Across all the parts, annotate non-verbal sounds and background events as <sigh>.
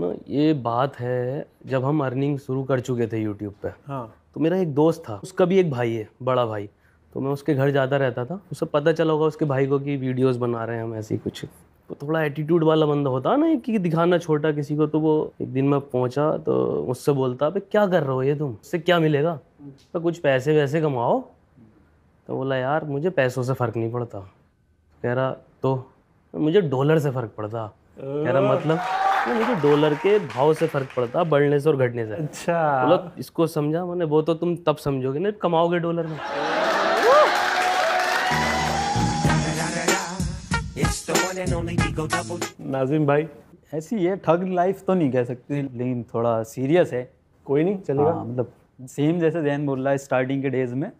ये बात है जब हम अर्निंग शुरू कर चुके थे यूट्यूब पे हाँ तो मेरा एक दोस्त था उसका भी एक भाई है बड़ा भाई तो मैं उसके घर जाता रहता था उसे पता चला होगा उसके भाई को कि वीडियोस बना रहे हैं हम ऐसी कुछ तो थोड़ा एटीट्यूड वाला बंदा होता ना कि दिखाना छोटा किसी को तो वो एक दिन मैं पहुंचा तो उससे बोलता अभी क्या कर रहे हो ये तुम उससे क्या मिलेगा तो कुछ पैसे वैसे कमाओ तो बोला यार मुझे पैसों से फ़र्क नहीं पड़ता तो कह रहा तो? तो मुझे डॉलर से फ़र्क पड़ता कह रहा मतलब नहीं मुझे डॉलर के भाव से फर्क पड़ता बढ़ने से और घटने से अच्छा मतलब इसको समझा मैंने वो तो तुम तब समझोगे ना कमाओगे डॉलर में नाजिम भाई ऐसी ये ठग लाइफ तो नहीं कह सकते लेकिन थोड़ा सीरियस है कोई नहीं चलेगा हाँ, मतलब सेम जैसे जैन बोल रहा है स्टार्टिंग के डेज में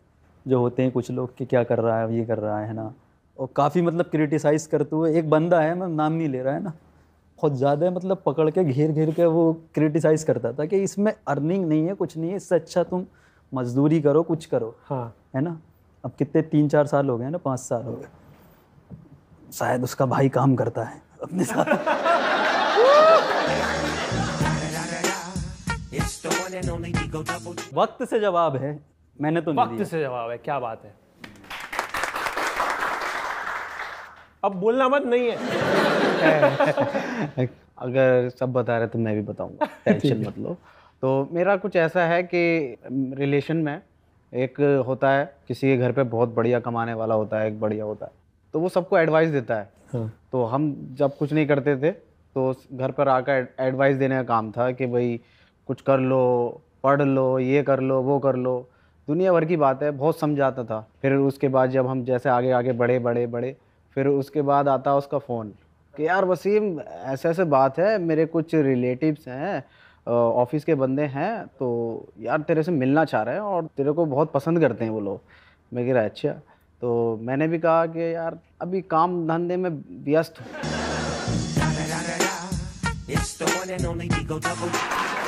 जो होते हैं कुछ लोग कि क्या कर रहा है ये कर रहा है ना और काफ़ी मतलब क्रिटिसाइज़ करते हुए एक बंदा है मतलब नाम नहीं ले रहा है ना बहुत ज़्यादा मतलब पकड़ के घेर घेर के वो क्रिटिसाइज़ करता था कि इसमें अर्निंग नहीं है कुछ नहीं है इससे अच्छा तुम मजदूरी करो कुछ करो हाँ है ना अब कितने तीन चार साल हो गए ना पाँच साल हो गए शायद उसका भाई काम करता है अपने साथ वक्त से जवाब है मैंने तो वक्त से जवाब है क्या बात है अब बोलना मत नहीं है <laughs> अगर सब बता रहे तो मैं भी बताऊंगा टेंशन <laughs> मत लो तो मेरा कुछ ऐसा है कि रिलेशन में एक होता है किसी के घर पे बहुत बढ़िया कमाने वाला होता है एक बढ़िया होता है तो वो सबको एडवाइस देता है हाँ। तो हम जब कुछ नहीं करते थे तो घर पर आकर एडवाइस देने का काम था कि भाई कुछ कर लो पढ़ लो ये कर लो वो कर लो दुनिया भर की बात है बहुत समझाता था फिर उसके बाद जब हम जैसे आगे आगे बढ़े बढ़े बढ़े फिर उसके बाद आता उसका फ़ोन कि यार वसीम ऐसे ऐसे बात है मेरे कुछ रिलेटिव्स हैं ऑफिस के बंदे हैं तो यार तेरे से मिलना चाह रहे हैं और तेरे को बहुत पसंद करते हैं वो लोग मैं कह रहा अच्छा तो मैंने भी कहा कि यार अभी काम धंधे में व्यस्त हूँ